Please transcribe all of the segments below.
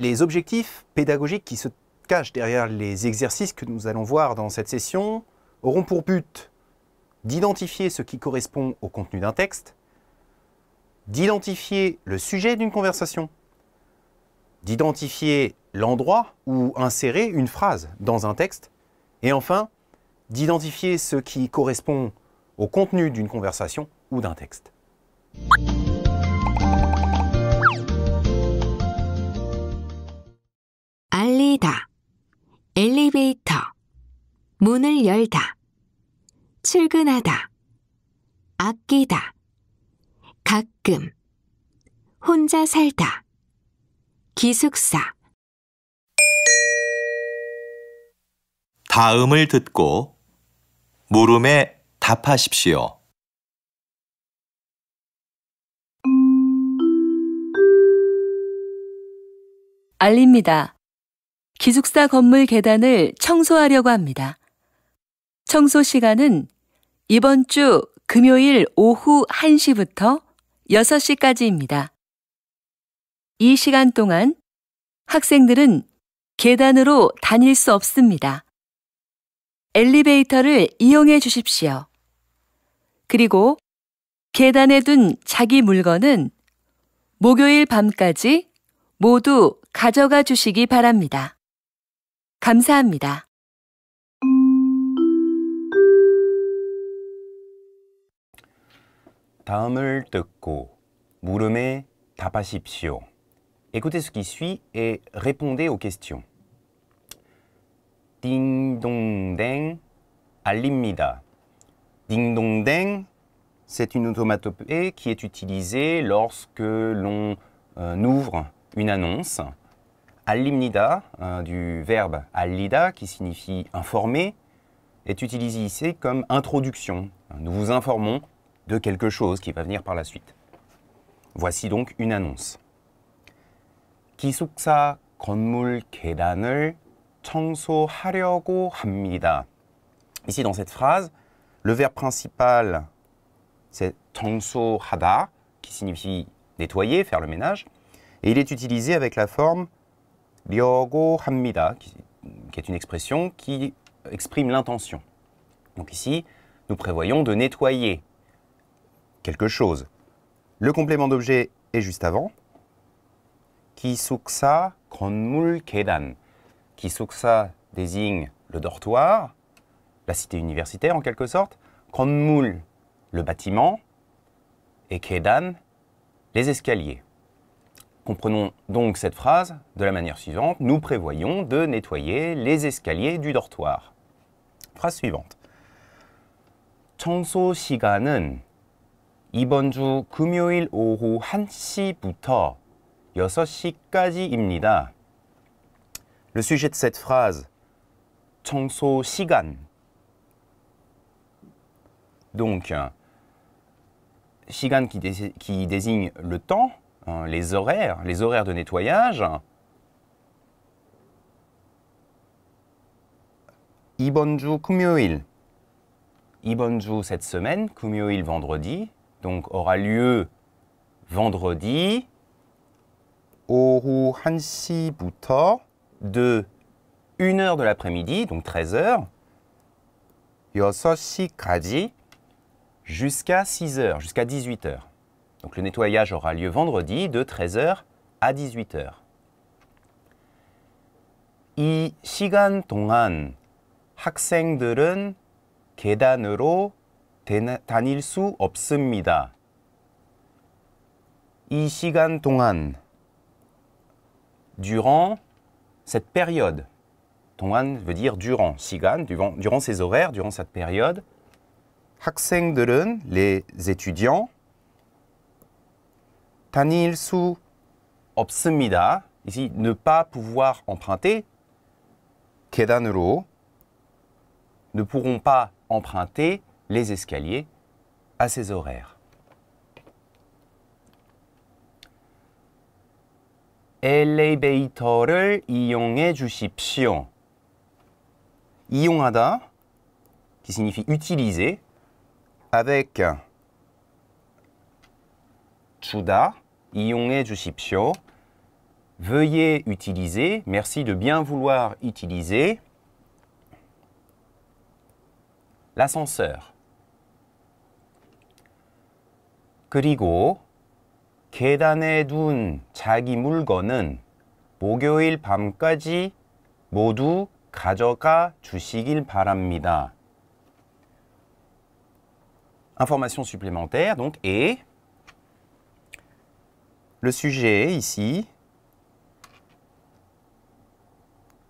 Les objectifs pédagogiques qui se cachent derrière les exercices que nous allons voir dans cette session auront pour but d'identifier ce qui correspond au contenu d'un texte, d'identifier le sujet d'une conversation, d'identifier l'endroit où insérer une phrase dans un texte, et enfin, d'identifier ce qui correspond au contenu d'une conversation ou d'un texte. 엘리베이터, 문을 열다, 출근하다, 아끼다, 가끔, 혼자 살다, 기숙사. 다음을 듣고 물음에 답하십시오. 알립니다. 기숙사 건물 계단을 청소하려고 합니다. 청소 시간은 이번 주 금요일 오후 1시부터 6시까지입니다. 이 시간 동안 학생들은 계단으로 다닐 수 없습니다. 엘리베이터를 이용해 주십시오. 그리고 계단에 둔 자기 물건은 목요일 밤까지 모두 가져가 주시기 바랍니다. 감사합니다. 다음을 듣고 물음에 답하십시오. Écoutez ce qui suit et répondez aux questions. Ding dong 딩동댕 c'est une onomatopée qui est utilisée lorsque l'on euh, ouvre une annonce al hein, du verbe alida qui signifie informer, est utilisé ici comme introduction. Nous vous informons de quelque chose qui va venir par la suite. Voici donc une annonce. hamida. Ici dans cette phrase, le verbe principal c'est hada » qui signifie nettoyer, faire le ménage et il est utilisé avec la forme Hamida, qui, est une expression qui exprime l'intention. Donc ici, nous prévoyons de nettoyer quelque chose. Le complément d'objet est juste avant. Kisuksa konmul kedan. Kisuksa désigne le dortoir, la cité universitaire en quelque sorte. Kronmul, le bâtiment. Et kedan, les escaliers. Comprenons donc cette phrase de la manière suivante. Nous prévoyons de nettoyer les escaliers du dortoir. Phrase suivante. 청소 시간은 이번 주 금요일 오후 시부터 시까지입니다 Le sujet de cette phrase, 청소 시간. Donc, 시간 qui désigne le temps, Hein, les horaires, les horaires de nettoyage. Ibonju kumyoil. cette semaine, kumyoil vendredi, donc aura lieu vendredi. au hansi buto de 1h de l'après-midi, donc 13h. jusqu'à 6h, jusqu'à 18h. Donc le nettoyage aura lieu vendredi de 13h à 18h. 이 시간 durant cette période. Tongan » veut dire durant, shigan »,« durant, durant horaires, durant cette période. 학생들은 les étudiants Tanil 수 없습니다. Ici, ne pas pouvoir emprunter. Kedanuro ne pourront pas emprunter les escaliers à ces horaires. 엘리베이터를 이용해 주십시오. 이용하다 qui signifie utiliser avec 주다 이용해 주십시오. Veuillez utiliser, merci de bien vouloir utiliser l'ascenseur. 그리고 계단에 둔 자기 물건은 목요일 밤까지 모두 가져가 주시길 바랍니다. Information supplémentaire, donc, et le sujet ici,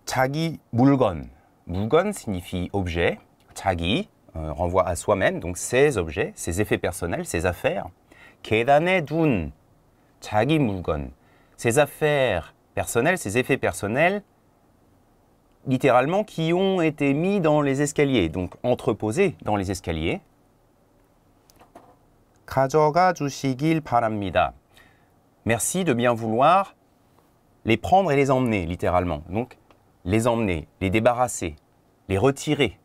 자기 물건. 물건 signifie objet. 자기 euh, renvoie à soi-même, donc ses objets, ses effets personnels, ses affaires. 계단에 둔 자기 물건. Ses affaires personnelles, ses effets personnels, littéralement, qui ont été mis dans les escaliers, donc entreposés dans les escaliers. 가져가 주시길 바랍니다. Merci de bien vouloir les prendre et les emmener, littéralement. Donc, les emmener, les débarrasser, les retirer.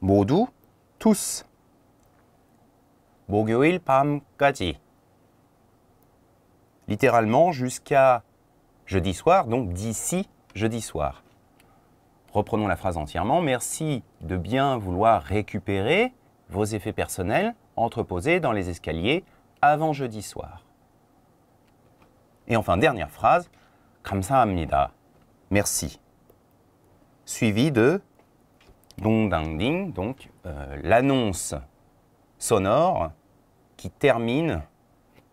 모두, tous. 목요일 밤까지. Littéralement jusqu'à jeudi soir, donc d'ici jeudi soir. Reprenons la phrase entièrement. Merci de bien vouloir récupérer vos effets personnels entreposés dans les escaliers avant jeudi soir. Et enfin, dernière phrase, 감사합니다. Merci. Suivi de dong dang donc euh, l'annonce sonore qui termine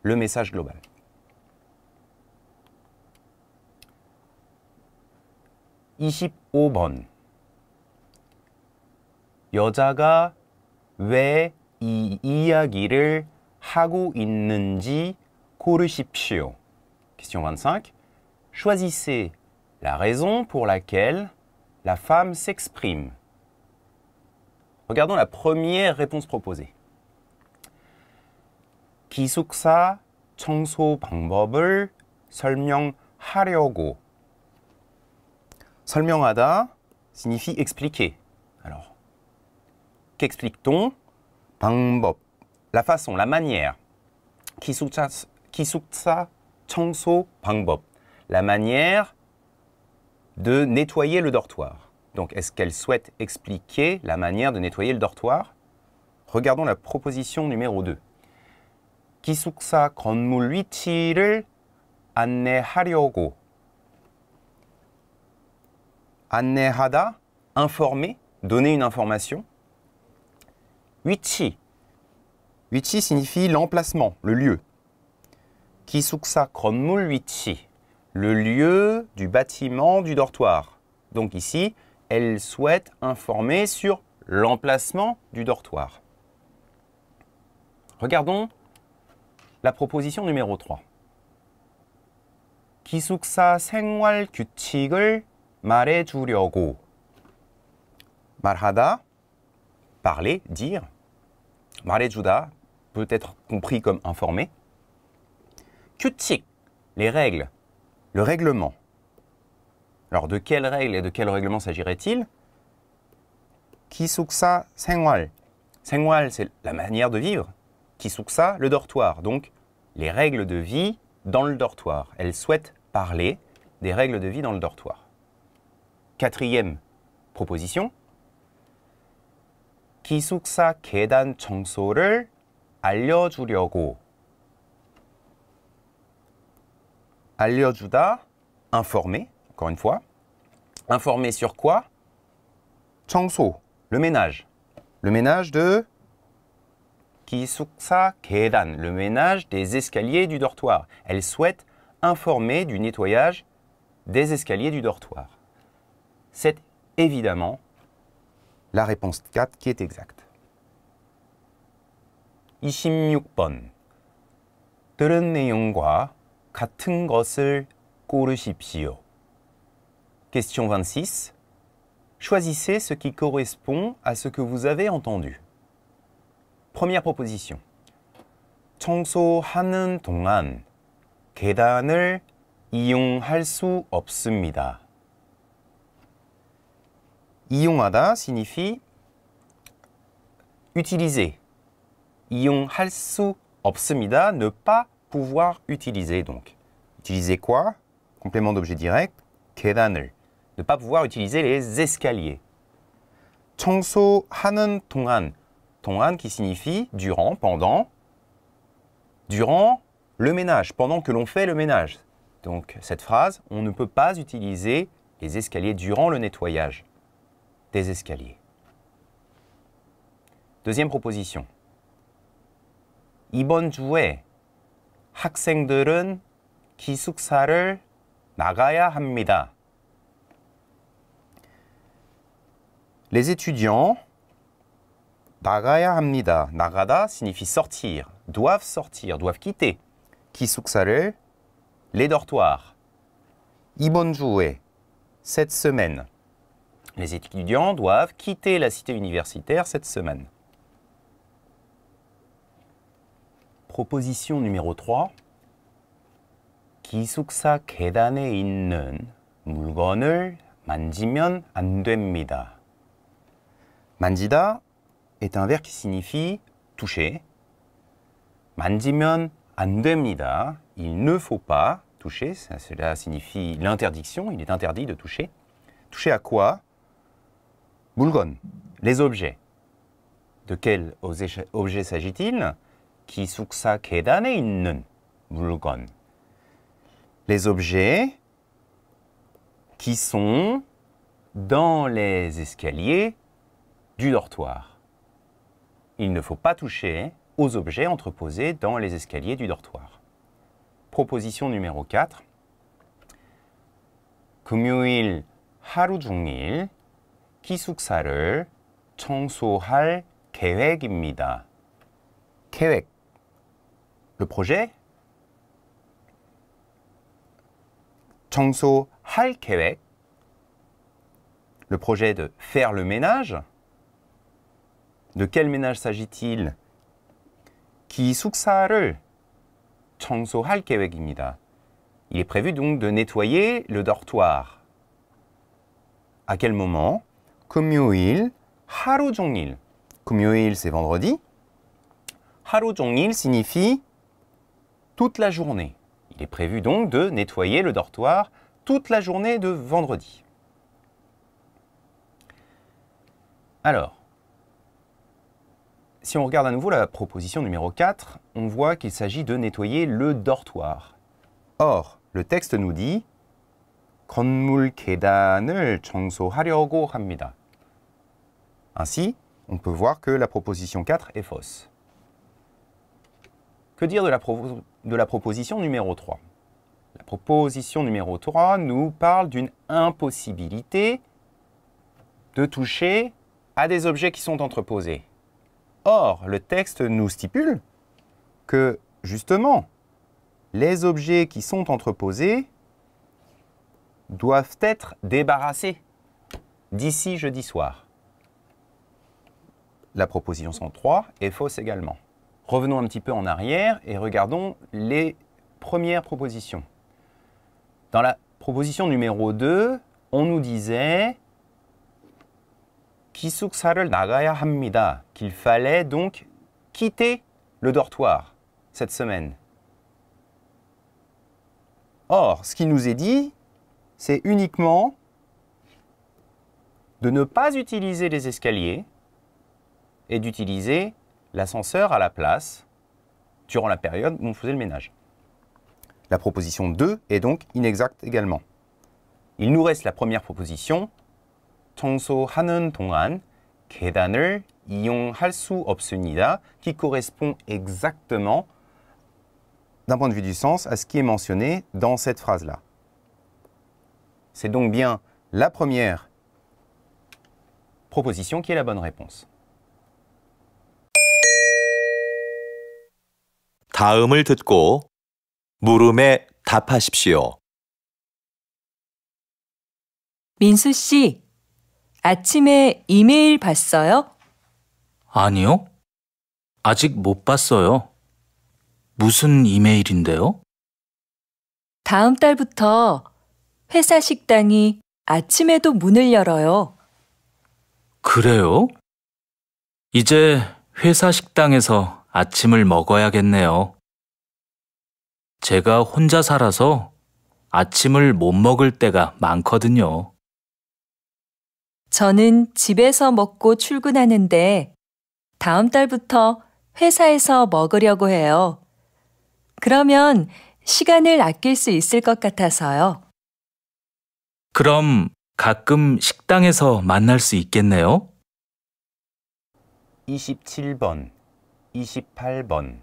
le message global. Iship 25번 여자가 왜 이 이야기를 하고 있는지 고르십시오. Question 25. Choisissez la raison pour laquelle la femme s'exprime. Regardons la première réponse proposée. 기숙사 청소 방법을 설명하려고. 설명하다 signifie expliquer. Alors, qu'explique-t-on 방법, la façon, la manière. 기숙사 la manière de nettoyer le dortoir. Donc, est-ce qu'elle souhaite expliquer la manière de nettoyer le dortoir Regardons la proposition numéro 2. Kisuksa 건물 위치를 안내하려고. Annehada, informer, donner une information. 위치, 위치 signifie l'emplacement, le lieu. Kisuksa 위치, le lieu du bâtiment du dortoir. Donc ici, elle souhaite informer sur l'emplacement du dortoir. Regardons la proposition numéro 3. 기숙사 생활 규칙을 말해주려고. 말하다, parler, dire. 말해주다, peut être compris comme informer. 규칙, les règles, le règlement. Alors de quelles règles et de quel règlement s'agirait-il Kisuksa 생활 생활 c'est la manière de vivre. Kisuksa, le dortoir. Donc les règles de vie dans le dortoir. Elle souhaite parler des règles de vie dans le dortoir. Quatrième proposition. 기숙사 계단 청소를 알려주려고 알려주다, informer, encore une fois. Informer sur quoi Changso, le ménage. Le ménage de Kisuksa Kedan, le ménage des escaliers du dortoir. Elle souhaite informer du nettoyage des escaliers du dortoir. C'est évidemment la réponse 4 qui est exacte. Ishim Yukpon. 같은 것을 고르십시오. Question 26. Choisissez ce qui correspond à ce que vous avez entendu. Première proposition. 청소하는 동안 계단을 이용할 수 없습니다. 이용하다 signifie utiliser. 이용할 수 없습니다. ne pas pouvoir utiliser donc. Utiliser quoi Complément d'objet direct, Ne pas pouvoir utiliser les escaliers. 청소하는 동안. 동안 qui signifie durant, pendant. Durant le ménage, pendant que l'on fait le ménage. Donc cette phrase, on ne peut pas utiliser les escaliers durant le nettoyage des escaliers. Deuxième proposition. 이번 les étudiants signifie sortir, doivent sortir, doivent quitter. les dortoirs. 이번 cette semaine. Les étudiants doivent quitter la cité universitaire cette semaine. proposition numéro 3. 기숙사 계단에 est un verbe qui signifie toucher. 만지면 안 Il ne faut pas toucher. cela signifie l'interdiction. Il est interdit de toucher. Toucher à quoi Mulgon. les objets. De quels objets s'agit-il les objets qui sont dans les escaliers du dortoir. Il ne faut pas toucher aux objets entreposés dans les escaliers du dortoir. Proposition numéro 4. 금요일 하루 종일 기숙사를 청소할 계획입니다. 계획 le projet 청소할 le projet de faire le ménage. De quel ménage s'agit-il 숙사를 Il est prévu donc de nettoyer le dortoir. À quel moment 금요일, 하루 종일. 금요일, c'est vendredi. 하루 il signifie toute la journée. Il est prévu donc de nettoyer le dortoir toute la journée de vendredi. Alors, si on regarde à nouveau la proposition numéro 4, on voit qu'il s'agit de nettoyer le dortoir. Or, le texte nous dit Ainsi, on peut voir que la proposition 4 est fausse. Que dire de la proposition de la proposition numéro 3. La proposition numéro 3 nous parle d'une impossibilité de toucher à des objets qui sont entreposés. Or, le texte nous stipule que, justement, les objets qui sont entreposés doivent être débarrassés d'ici jeudi soir. La proposition 103 est fausse également. Revenons un petit peu en arrière et regardons les premières propositions. Dans la proposition numéro 2, on nous disait Qu'il fallait donc quitter le dortoir cette semaine. Or, ce qui nous est dit, c'est uniquement de ne pas utiliser les escaliers et d'utiliser l'ascenseur à la place durant la période où on faisait le ménage. La proposition 2 est donc inexacte également. Il nous reste la première proposition, 동안 계단을 이용할 수 qui correspond exactement, d'un point de vue du sens, à ce qui est mentionné dans cette phrase-là. C'est donc bien la première proposition qui est la bonne réponse. 다음을 듣고 물음에 답하십시오. 민수 씨, 아침에 이메일 봤어요? 아니요. 아직 못 봤어요. 무슨 이메일인데요? 다음 달부터 회사 식당이 아침에도 문을 열어요. 그래요? 이제 회사 식당에서 아침을 먹어야겠네요. 제가 혼자 살아서 아침을 못 먹을 때가 많거든요. 저는 집에서 먹고 출근하는데 다음 달부터 회사에서 먹으려고 해요. 그러면 시간을 아낄 수 있을 것 같아서요. 그럼 가끔 식당에서 만날 수 있겠네요? 27번 28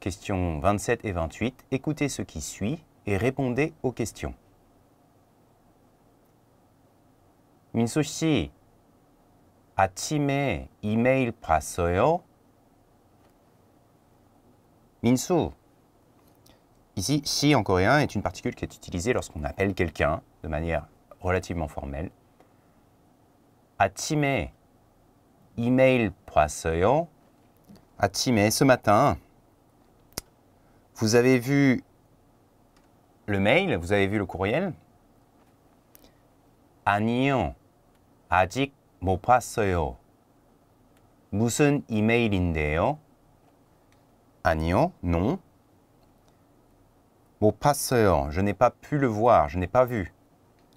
27 et 28, écoutez ce qui suit et répondez aux questions. 민수 씨, 아침에 이메일 봤어요? 민수, ici, si en coréen est une particule qui est utilisée lorsqu'on appelle quelqu'un de manière relativement formel. Atime, email prassoyo. 아침에 ce matin. Vous avez vu le mail, vous avez vu le courriel 아니요. 아직 못 봤어요. 무슨 이메일인데요? 아니요. Non. 못 봤어요. Je n'ai pas pu le voir, je n'ai pas vu.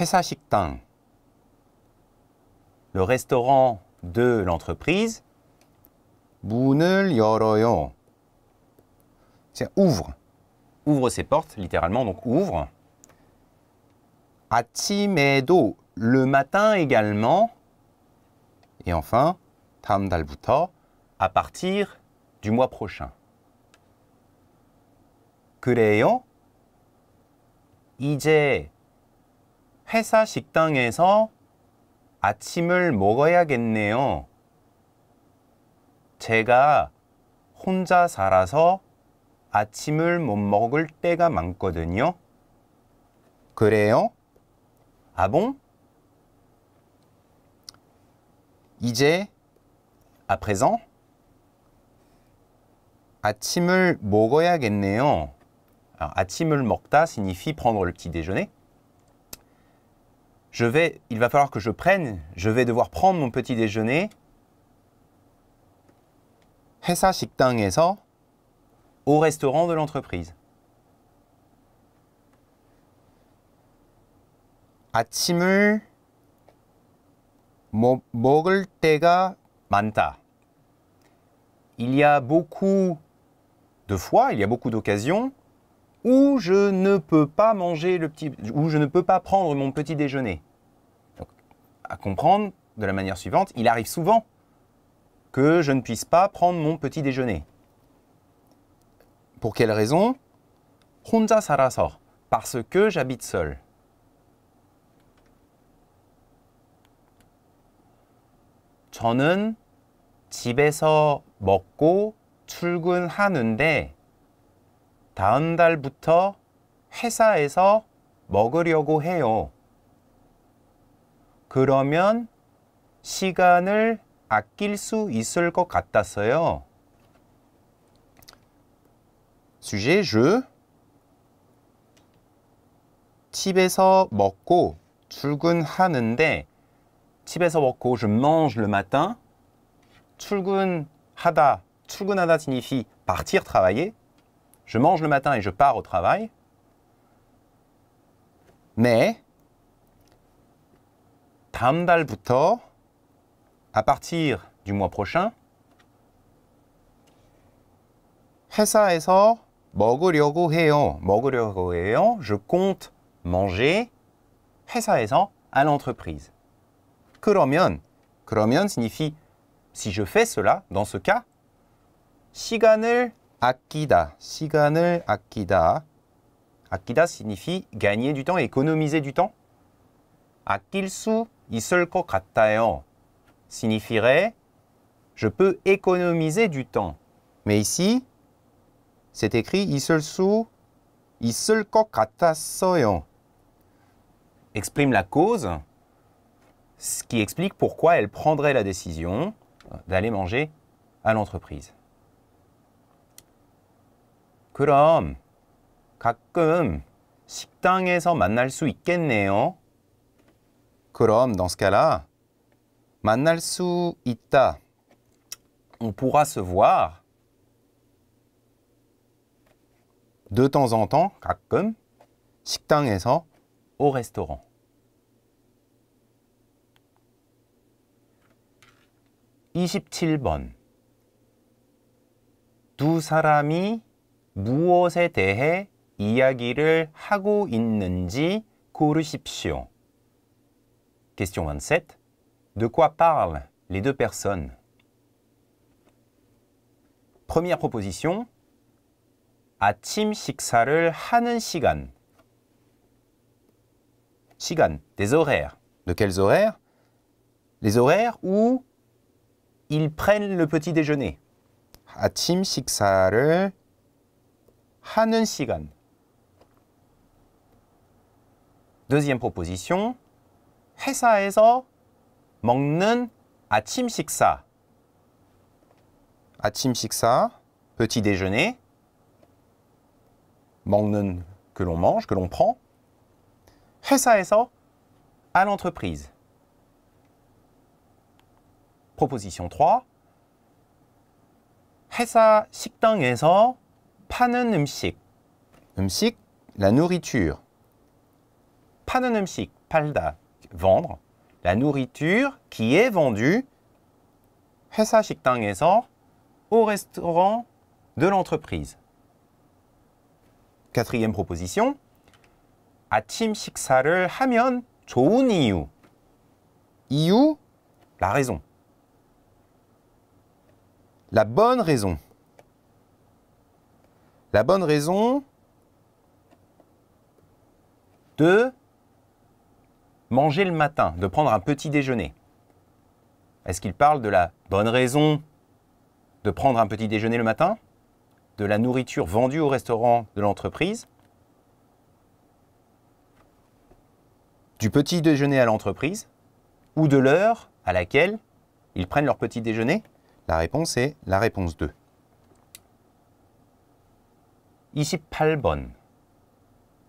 회사 le restaurant de l'entreprise, 문을 열어요. ouvre. Ouvre ses portes, littéralement, donc ouvre. 아침에도, le matin également. Et enfin, 다음 달부터, à partir du mois prochain. 그래요? 이제 회사 식당에서 아침을 먹어야겠네요. 제가 혼자 살아서 아침을 못 먹을 때가 많거든요. 그래요? 아봉? 이제 à 아, présent 아침을 먹어야겠네요. 아, 침을 먹다 signifie prendre le petit déjeuner. vais, il va falloir que je prenne, je vais devoir prendre mon petit déjeuner. au restaurant de l'entreprise. 먹을 때가 Il y a beaucoup de fois, il y a beaucoup d'occasions où je ne peux pas manger le petit, où je ne peux pas prendre mon petit déjeuner à comprendre de la manière suivante. Il arrive souvent que je ne puisse pas prendre mon petit déjeuner. Pour quelle raison 혼자 살아서. Parce que j'habite seul. 저는 회사에서 먹으려고 해요. 그러면 시간을 아낄 수 있을 것 같았어요. sujet je 집에서 먹고 출근하는데 집에서 먹고 je mange le matin 출근하다 출근하다 signifie partir travailler je mange le matin et je pars au travail mais 다음 달부터 à partir du mois prochain Je compte manger à l'entreprise. 그러면 signifie si je fais cela dans ce cas 시간을 아끼다. 시간을 아끼다. 아끼다 signifie gagner du temps, économiser du temps. 아낄 있을 것 signifierait je peux économiser du temps. Mais ici, c'est écrit 수 있을 Exprime la cause, ce qui explique pourquoi elle prendrait la décision d'aller manger à l'entreprise. 그럼 가끔 식당에서 만날 수 있겠네요. 그럼 dans ce cas-là, 만날 수 있다. On pourra se voir de temps en temps, 가끔 식당에서 au restaurant. 이십칠 번두 사람이 무엇에 대해 이야기를 하고 있는지 고르십시오. Question 27. De quoi parlent les deux personnes Première proposition. 아침 식사를 하는 시간. des horaires. De quels horaires Les horaires où ils prennent le petit déjeuner. 아침 식사를 하는 Deuxième proposition. HESA Eso, Mangnon, Atim Siksa. Atim Siksa, petit déjeuner. Mangnon, que l'on mange, que l'on prend. Hessa, Eso, à l'entreprise. Proposition 3. HESA Siktang, Eso, PANEN Sik. Msik, la nourriture. PANEN Sik, Palda vendre. La nourriture qui est vendue au restaurant de l'entreprise. Quatrième proposition. 아침 식사를 하면 좋은 이유. 이유, la raison. La bonne raison. La bonne raison de manger le matin, de prendre un petit déjeuner Est-ce qu'il parle de la bonne raison de prendre un petit déjeuner le matin De la nourriture vendue au restaurant de l'entreprise Du petit déjeuner à l'entreprise Ou de l'heure à laquelle ils prennent leur petit déjeuner La réponse est la réponse 2. Ici,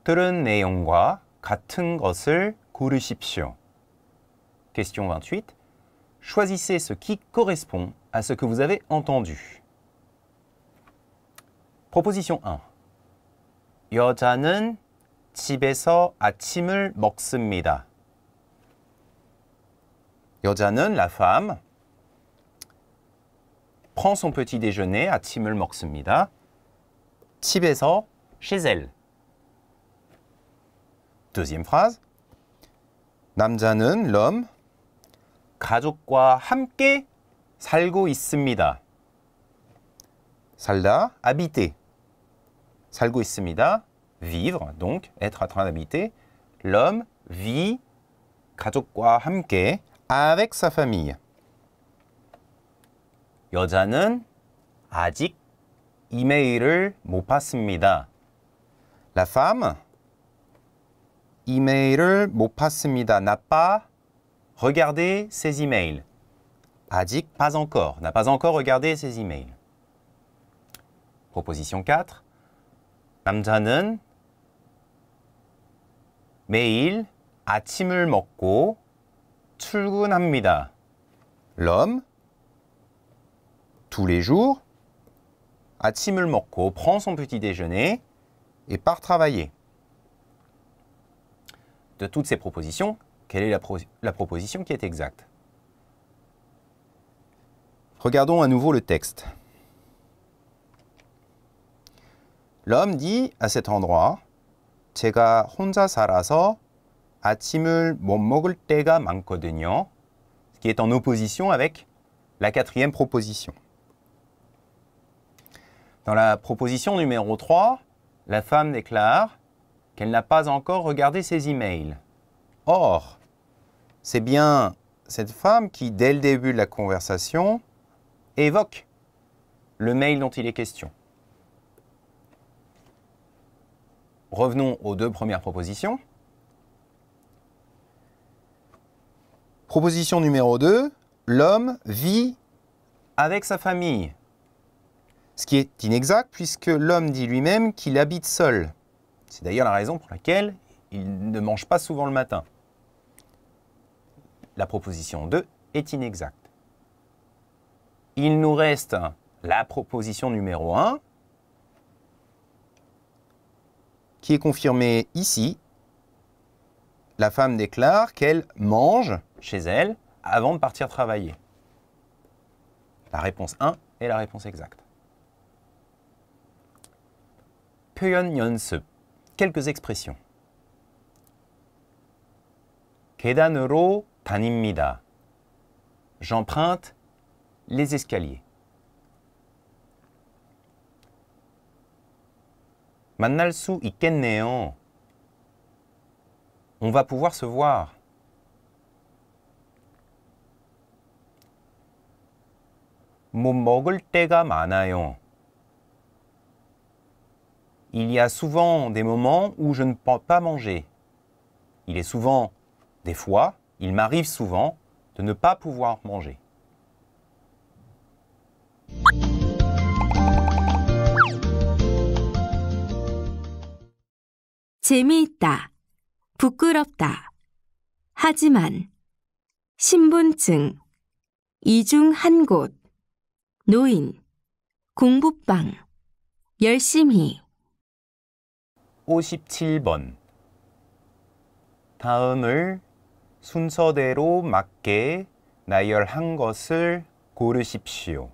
내용과 같은 것을 Question 28. Choisissez ce qui correspond à ce que vous avez entendu. Proposition 1. 여자는 집에서 아침을 먹습니다. 여자는 la femme prend son petit déjeuner 아침을 먹습니다. 집에서 chez elle. Deuxième phrase. 남자는 럼 가족과 함께 살고 있습니다. 살다 habiter 살고 있습니다. vivre donc être en train d'habiter l'homme vit 가족과 함께 avec sa famille 여자는 아직 이메일을 못 봤습니다. La femme 이메일을 못 봤습니다. n'a pas regardé ses emails. Adik, pas encore, n'a pas encore regardé ses emails. Proposition 4. 남자는 매일 아침을 먹고 출근합니다. L'homme, tous les jours, 아침을 먹고 prend son petit déjeuner et part travailler de toutes ces propositions, quelle est la, proposition qui est exacte Regardons à nouveau le texte. L'homme dit à cet endroit Ce qui est en opposition avec la quatrième proposition. Dans la proposition numéro 3, la femme déclare qu'elle n'a pas encore regardé ses emails. Or, c'est bien cette femme qui, dès le début de la conversation, évoque le mail dont il est question. Revenons aux deux premières propositions. Proposition numéro 2, l'homme vit avec sa famille. Ce qui est inexact puisque l'homme dit lui-même qu'il habite seul. C'est d'ailleurs la raison pour laquelle il ne mange pas souvent le matin. La proposition 2 est inexacte. Il nous reste la proposition numéro 1 qui est confirmée ici. La femme déclare qu'elle mange chez elle avant de partir travailler. La réponse 1 est la réponse exacte. 표현 연습 quelques expressions. 계단으로 tanimida. J'emprunte les escaliers. Manalsu 수 On va pouvoir se voir. 못 먹을 때가 많아요. Il y a souvent des moments où je ne peux pas manger. Il est souvent, des fois, il m'arrive souvent de ne pas pouvoir manger. 57번 다음을 순서대로 맞게 나열한 것을 고르십시오.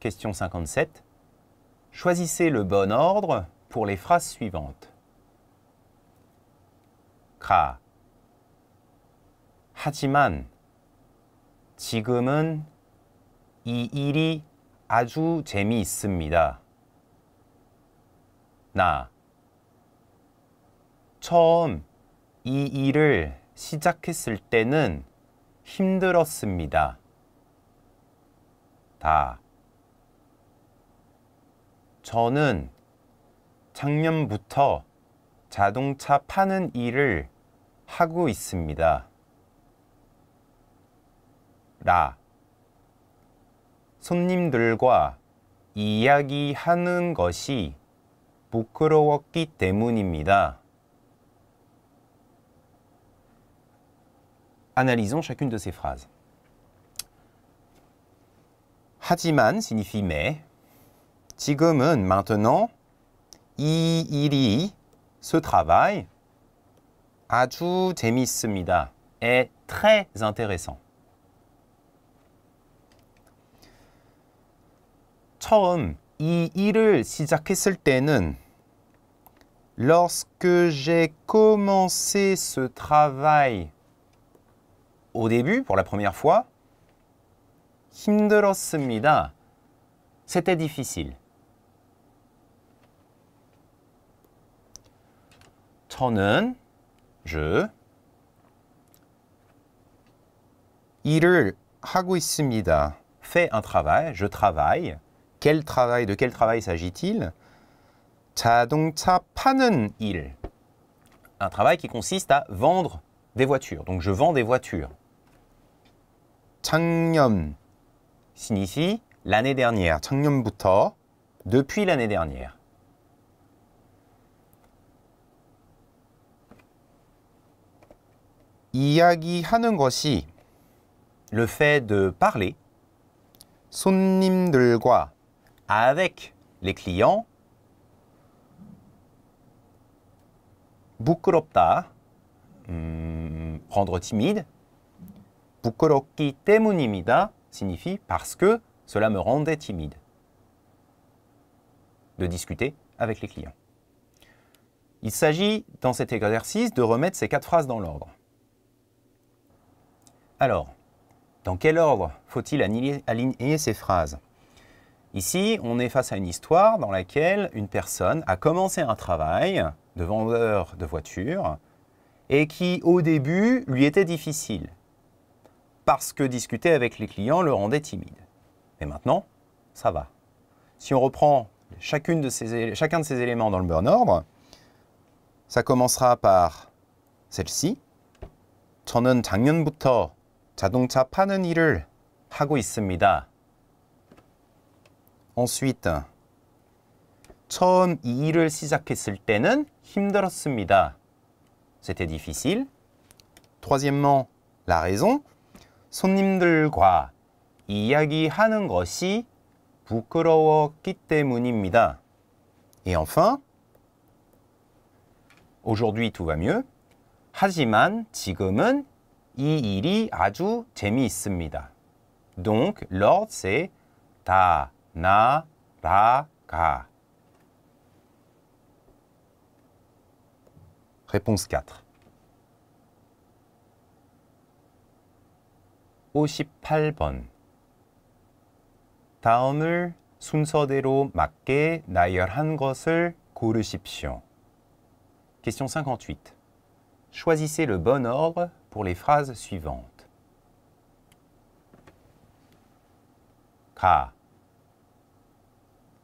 Question 57. Choisissez le bon ordre pour les phrases suivantes. 가 하지만 지금은 이 일이 아주 재미있습니다. 나 처음 이 일을 시작했을 때는 힘들었습니다. 다 저는 작년부터 자동차 파는 일을 하고 있습니다. 라 손님들과 이야기하는 것이 Analysons chacune de ces phrases. 하지만 signifie mais. 지금은 maintenant 이 ce travail 아주 est très intéressant. 처음 시작했을 때는 lorsque j'ai commencé ce travail au début pour la première fois 힘들었습니다. C'était difficile. 저는 je 일을 하고 있습니다. Fait un travail, je travaille. Quel travail, de quel travail s'agit-il il Un travail qui consiste à vendre des voitures. Donc je vends des voitures. signifie l'année dernière. depuis l'année dernière. le fait de parler 손님들과 avec les clients. 부끄럽다, hmm, rendre timide. 부끄럽기 temunimida » signifie parce que cela me rendait timide de discuter avec les clients. Il s'agit, dans cet exercice, de remettre ces quatre phrases dans l'ordre. Alors, dans quel ordre faut-il aligner ces phrases Ici, on est face à une histoire dans laquelle une personne a commencé un travail de vendeur de voitures et qui, au début, lui était difficile parce que discuter avec les clients le rendait timide. Mais maintenant, ça va. Si on reprend chacun de ces éléments dans le bon ordre, ça commencera par celle-ci. Ensuite, 처음 일을 시작했을 때는 힘들었습니다. C'était difficile. Troisièmement, la raison. 손님들과 이야기하는 것이 부끄러웠기 때문입니다. Et enfin, aujourd'hui tout va mieux. 하지만 지금은 이 일이 아주 재미있습니다. Donc, l'ordre c'est 다 Réponse 4. 58번. 다음을 순서대로 맞게 나열한 것을 고르십시오. Question 58. Choisissez le bon ordre pour les phrases suivantes. Ka.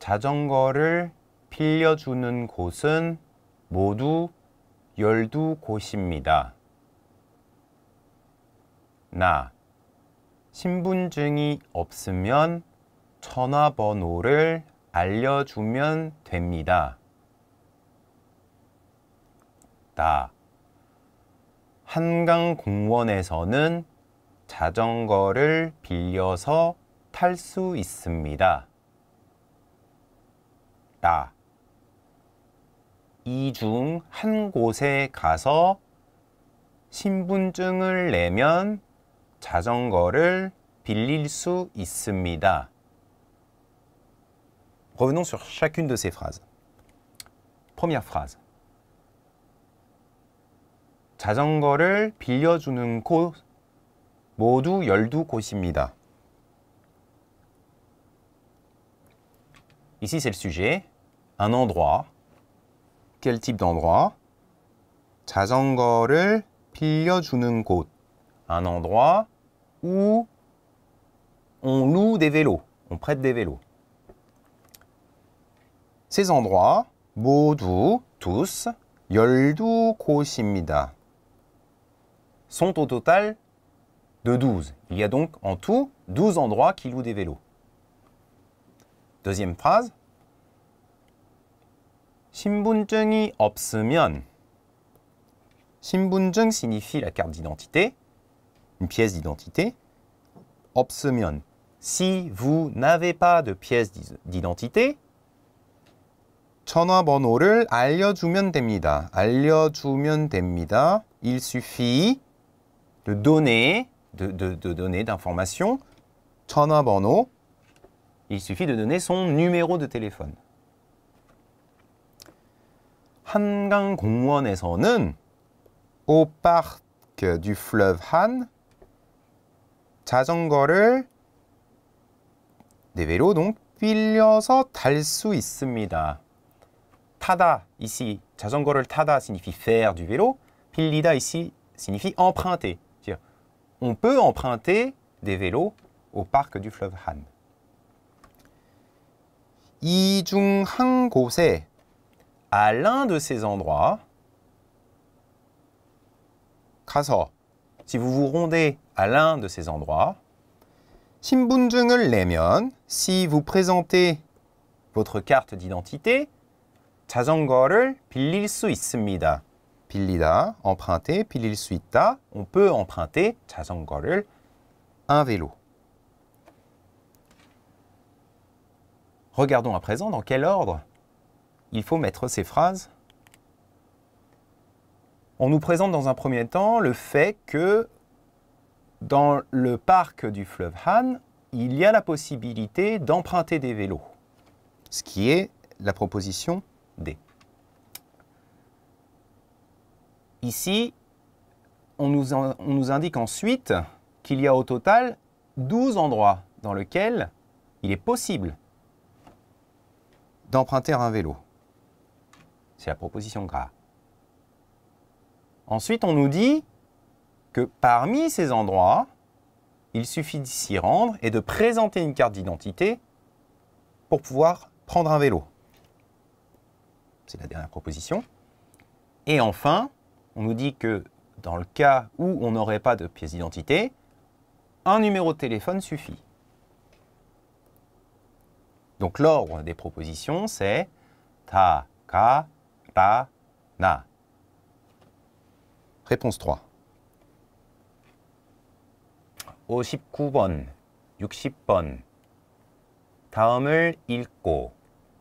자전거를 빌려주는 곳은 모두 12곳입니다. 나 신분증이 없으면 전화번호를 알려주면 됩니다. 나 한강 공원에서는 자전거를 빌려서 탈 수 있습니다. 있다. 이중 한 곳에 가서 신분증을 내면 자전거를 빌릴 수 있습니다. Revenons sur chacune de ces phrases. Première phrase. 자전거를 빌려주는 곳 모두 12곳입니다. Ici, c'est le sujet. un endroit. Quel type d'endroit Un endroit où on loue des vélos, on prête des vélos. Ces endroits, 모두, tous, 곳입니다. Sont au total de 12. Il y a donc en tout 12 endroits qui louent des vélos. Deuxième phrase, 신분증이 없으면 신분증 signifie la carte d'identité, une pièce d'identité. 없으면 si vous n'avez pas de pièce d'identité 전화번호를 알려주면 됩니다. 됩니다. Il suffit de donner de, de donner d'informations. 전화번호. Il suffit de donner son numéro de téléphone. 한강 공원에서는 au parc du fleuve Han 자전거를 네베로 농 빌려서 탈수 있습니다. 타다 ici 자전거를 타다 signifie faire du vélo, 빌리다 ici signifie emprunter. On peut emprunter des vélos au parc du fleuve Han. 이중 한 곳에 à l'un de ces endroits, si vous vous rendez à l'un de ces endroits, si vous présentez votre carte d'identité, 자전거를 빌릴 수 on peut emprunter un vélo. Regardons à présent dans quel ordre il faut mettre ces phrases. On nous présente dans un premier temps le fait que dans le parc du fleuve Han, il y a la possibilité d'emprunter des vélos, ce qui est la proposition D. Ici, on nous, on nous indique ensuite qu'il y a au total 12 endroits dans lesquels il est possible d'emprunter un vélo. C'est la proposition gras. Ensuite, on nous dit que parmi ces endroits, il suffit de s'y rendre et de présenter une carte d'identité pour pouvoir prendre un vélo. C'est la dernière proposition. Et enfin, on nous dit que dans le cas où on n'aurait pas de pièce d'identité, un numéro de téléphone suffit. Donc l'ordre des propositions, c'est ta, ka, Rana. Réponse 3. 59번, 60번. 다음을 읽고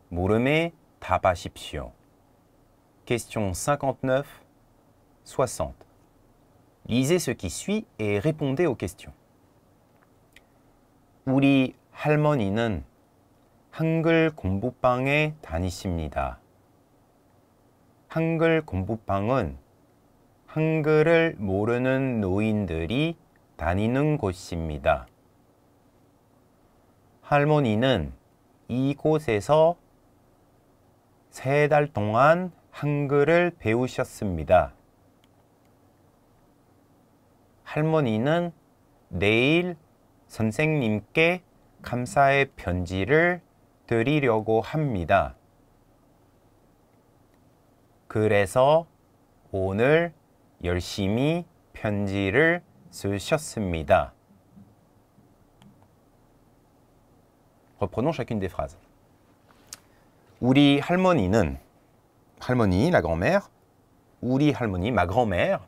물음에 답하십시오. Question 59, 60. Lisez ce qui suit et répondez aux questions. 우리 할머니는 한글 공부방에 다니십니다. 한글 공부방은 한글을 모르는 노인들이 다니는 곳입니다. 할머니는 이곳에서 세 달 동안 한글을 배우셨습니다. 할머니는 내일 선생님께 감사의 편지를 드리려고 합니다. 그래서 오늘 열심히 편지를 쓰셨습니다. Reprenons chacune des phrases. 우리 할머니는 할머니, la grand-mère, 우리 할머니, ma grand-mère,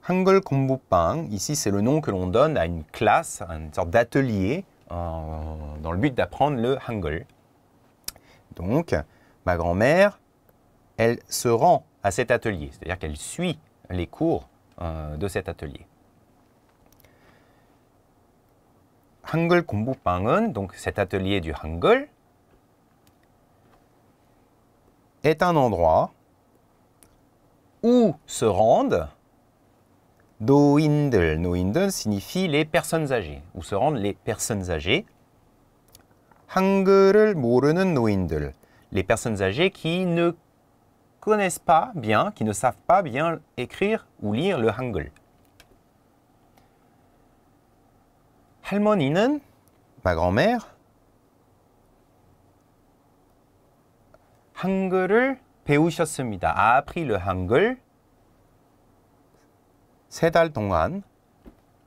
한글 공부방, ici c'est le nom que l'on donne à une classe, à une sorte d'atelier, euh, dans le but d'apprendre le hangul. Donc, ma grand-mère elle se rend à cet atelier, c'est-à-dire qu'elle suit les cours euh, de cet atelier. Hangul Kumbupang'un, donc cet atelier du Hangul, est un endroit où se rendent doindl. Noindel signifie les personnes âgées, où se rendent les personnes âgées. Hangul을 모르는 노인들, les personnes âgées qui ne connaissent pas bien, qui ne savent pas bien écrire ou lire le hangul. 할머니는 ma grand-mère 배우셨습니다. a appris le hangul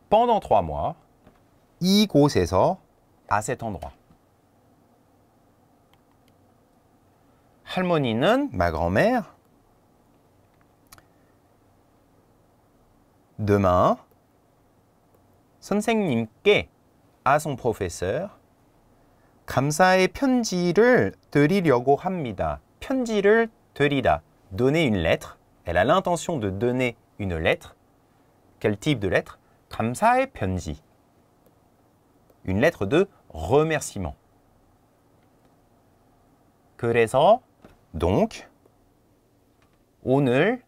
pendant trois mois à cet endroit 할머니는 ma grand-mère demain 선생님께 à son professeur 감사의 편지를 드리려고 합니다. 편지를 드리다. donner une lettre. Elle a l'intention de donner une lettre. Quel type de lettre 감사의 편지. Une lettre de remerciement. 그래서 Donc, 오늘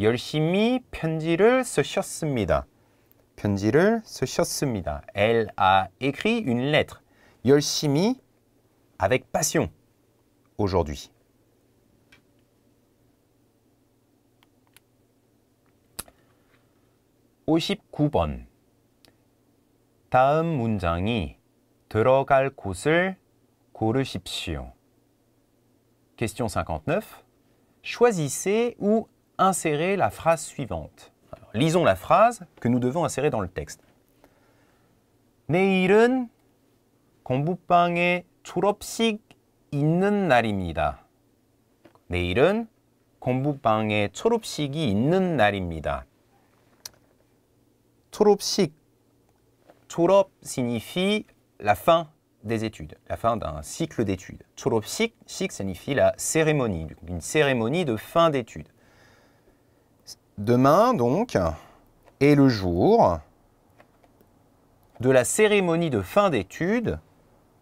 열심히 편지를 쓰셨습니다. 편지를 쓰셨습니다. Elle a écrit une lettre. 열심히 avec passion aujourd'hui. 오십구 번 다음 문장이 들어갈 곳을 고르십시오. Question 59. Choisissez ou insérez la phrase suivante. lisons la phrase que nous devons insérer dans le texte. 내일은 공부방에 졸업식 있는 날입니다. 내일은 졸업식이 있는 날입니다. 졸업식. signifie la fin des études, la fin d'un cycle d'études. Tsuropsik signifie la cérémonie, une cérémonie de fin d'études. Demain, donc, est le jour de la cérémonie de fin d'études,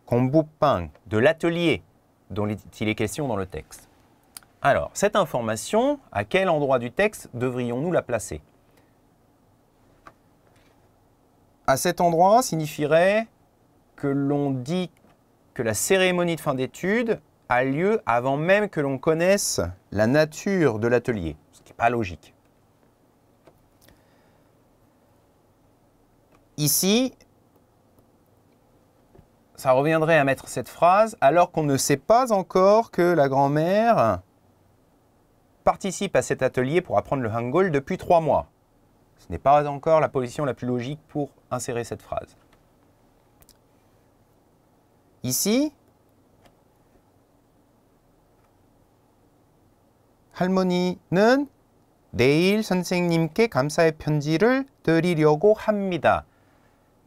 Kombupang, de l'atelier dont il est question dans le texte. Alors, cette information, à quel endroit du texte devrions-nous la placer À cet endroit signifierait que l'on dit que la cérémonie de fin d'études a lieu avant même que l'on connaisse la nature de l'atelier, ce qui n'est pas logique. Ici, ça reviendrait à mettre cette phrase alors qu'on ne sait pas encore que la grand-mère participe à cet atelier pour apprendre le Hangul depuis trois mois. Ce n'est pas encore la position la plus logique pour insérer cette phrase. Ici, 할머니는 내일 선생님께 감사의 편지를 드리려고 합니다.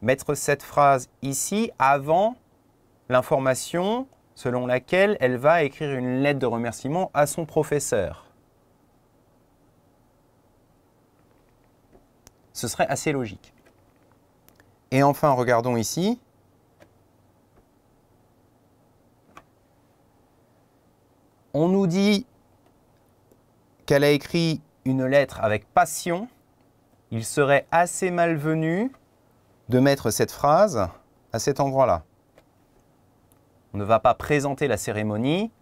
Mettre cette phrase ici avant l'information selon laquelle elle va écrire une lettre de remerciement à son professeur. Ce serait assez logique. Et enfin, regardons ici. On nous dit qu'elle a écrit une lettre avec passion. Il serait assez malvenu de mettre cette phrase à cet endroit-là. On ne va pas présenter la cérémonie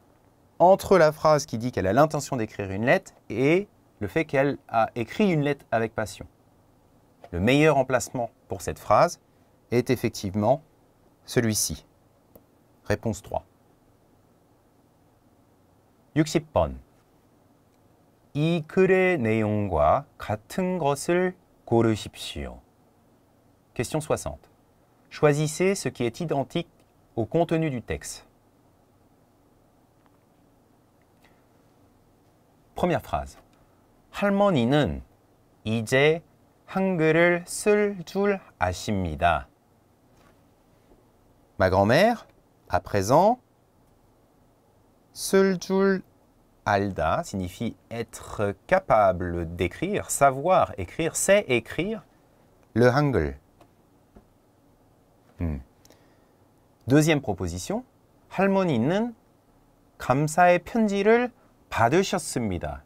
entre la phrase qui dit qu'elle a l'intention d'écrire une lettre et le fait qu'elle a écrit une lettre avec passion. Le meilleur emplacement pour cette phrase est effectivement celui-ci. Réponse 3. 60번 이 글의 내용과 같은 것을 고르십시오. Question 60. Choisissez ce qui est identique au contenu du texte. Première phrase. 할머니는 이제 한글을 쓸 줄 아십니다. Ma grand-mère, à présent, Seuljul alda signifie être capable d'écrire, savoir écrire, c'est écrire le hangul. Hmm. Deuxième proposition, 할머니는 감사의 편지를 받으셨습니다.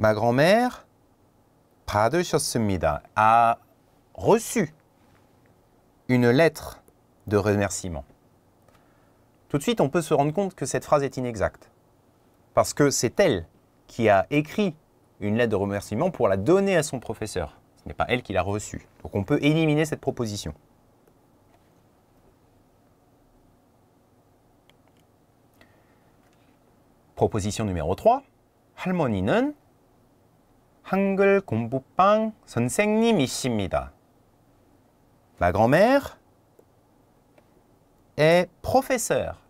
Ma grand-mère 받으셨습니다 a reçu une lettre de remerciement tout de suite on peut se rendre compte que cette phrase est inexacte. Parce que c'est elle qui a écrit une lettre de remerciement pour la donner à son professeur. Ce n'est pas elle qui l'a reçue. Donc on peut éliminer cette proposition. Proposition numéro 3. Ma grand-mère est professeur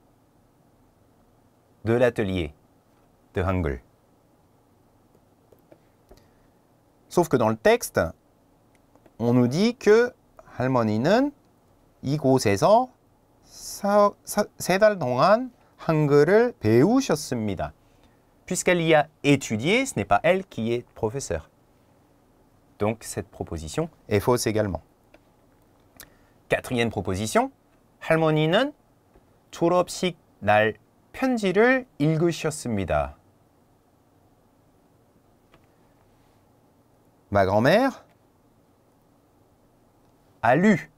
de l'atelier de Hangul. Sauf que dans le texte, on nous dit que 할머니는 이곳에서 세달 동안 한글을 배우셨습니다. Puisqu'elle y a étudié, ce n'est pas elle qui est professeur. Donc cette proposition est fausse également. Quatrième proposition, 할머니는 졸업식 날 Ma grand-mère A lu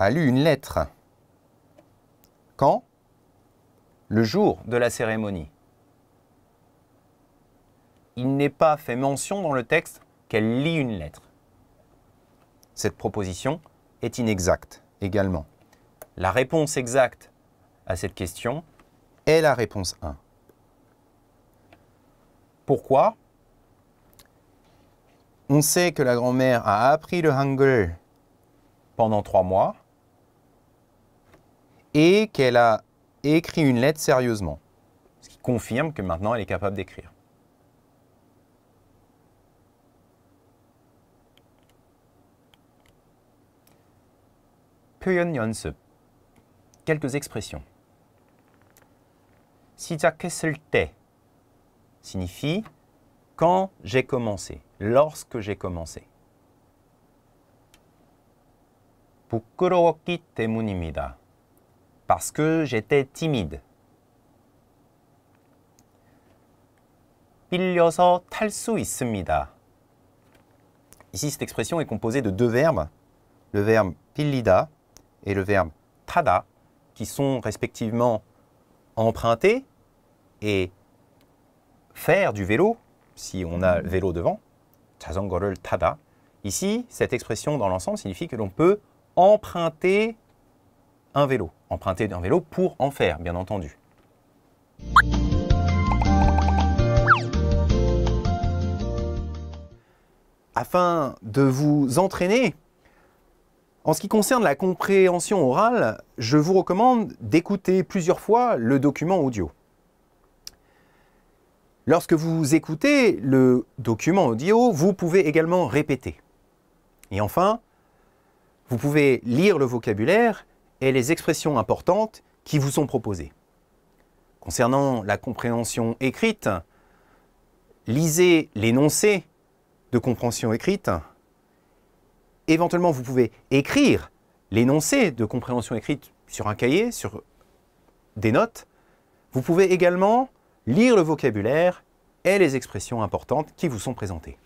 une lettre. Quand Le jour de la cérémonie. Il n'est pas fait mention dans le texte qu'elle lit une lettre. Cette proposition est inexacte également. La réponse exacte à cette question est la réponse 1. Pourquoi On sait que la grand-mère a appris le hangul pendant trois mois et qu'elle a écrit une lettre sérieusement, ce qui confirme que maintenant elle est capable d'écrire. Quelques expressions. 시작했을 때 signifie quand j'ai commencé, lorsque j'ai commencé. 부끄러웠기 때문입니다. Parce que j'étais timide. 빌려서 탈 Ici, cette expression est composée de deux verbes, le verbe pillida et le verbe tada, qui sont respectivement emprunter et faire du vélo, si on a le mm. vélo devant, tada. Ici, cette expression dans l'ensemble signifie que l'on peut emprunter un vélo, emprunter un vélo pour en faire, bien entendu. Afin de vous entraîner en ce qui concerne la compréhension orale, je vous recommande d'écouter plusieurs fois le document audio. Lorsque vous écoutez le document audio, vous pouvez également répéter. Et enfin, vous pouvez lire le vocabulaire et les expressions importantes qui vous sont proposées. Concernant la compréhension écrite, lisez l'énoncé de compréhension écrite Éventuellement, vous pouvez écrire l'énoncé de compréhension écrite sur un cahier, sur des notes. Vous pouvez également lire le vocabulaire et les expressions importantes qui vous sont présentées.